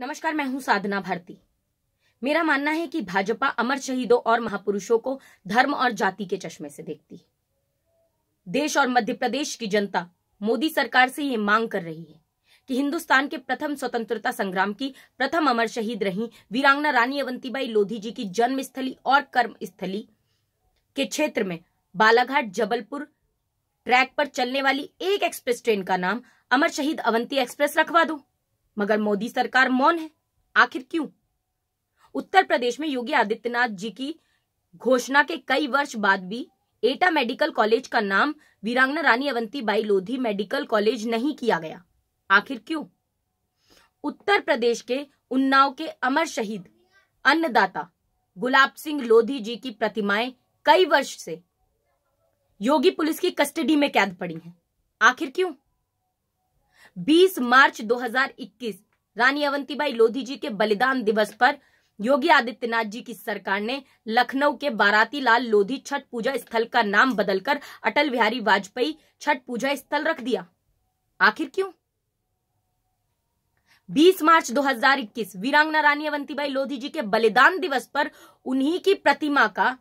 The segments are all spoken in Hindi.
नमस्कार मैं हूं साधना भारती मेरा मानना है कि भाजपा अमर शहीदों और महापुरुषों को धर्म और जाति के चश्मे से देखती है देश और मध्य प्रदेश की जनता मोदी सरकार से ये मांग कर रही है कि हिंदुस्तान के प्रथम स्वतंत्रता संग्राम की प्रथम अमर शहीद रही वीरांगना रानी अवंतीबाई लोधी जी की जन्म स्थली और कर्म स्थली के क्षेत्र में बालाघाट जबलपुर ट्रैक पर चलने वाली एक एक्सप्रेस ट्रेन का नाम अमर शहीद अवंती एक्सप्रेस रखवा दो मगर मोदी सरकार मौन है आखिर क्यों उत्तर प्रदेश में योगी आदित्यनाथ जी की घोषणा के कई वर्ष बाद भी एटा मेडिकल कॉलेज का नाम वीरांगना रानी अवंती बाई लोधी मेडिकल कॉलेज नहीं किया गया आखिर क्यों उत्तर प्रदेश के उन्नाव के अमर शहीद अन्नदाता गुलाब सिंह लोधी जी की प्रतिमाएं कई वर्ष से योगी पुलिस की कस्टडी में कैद पड़ी हैं आखिर क्यों 20 मार्च 2021 रानी अवंतीबाई लोधी जी के बलिदान दिवस पर योगी आदित्यनाथ जी की सरकार ने लखनऊ के बाराती लाल लोधी छठ पूजा स्थल का नाम बदलकर अटल बिहारी वाजपेयी छठ पूजा स्थल रख दिया आखिर क्यों 20 मार्च 2021 वीरांगना रानी अवंतीबाई लोधी जी के बलिदान दिवस पर उन्हीं की प्रतिमा का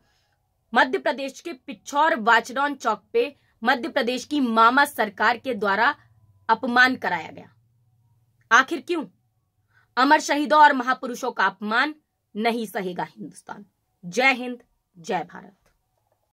मध्य प्रदेश के पिछौर वाचरौन चौक पे मध्य प्रदेश की मामा सरकार के द्वारा अपमान कराया गया आखिर क्यों अमर शहीदों और महापुरुषों का अपमान नहीं सहेगा हिंदुस्तान जय हिंद जय भारत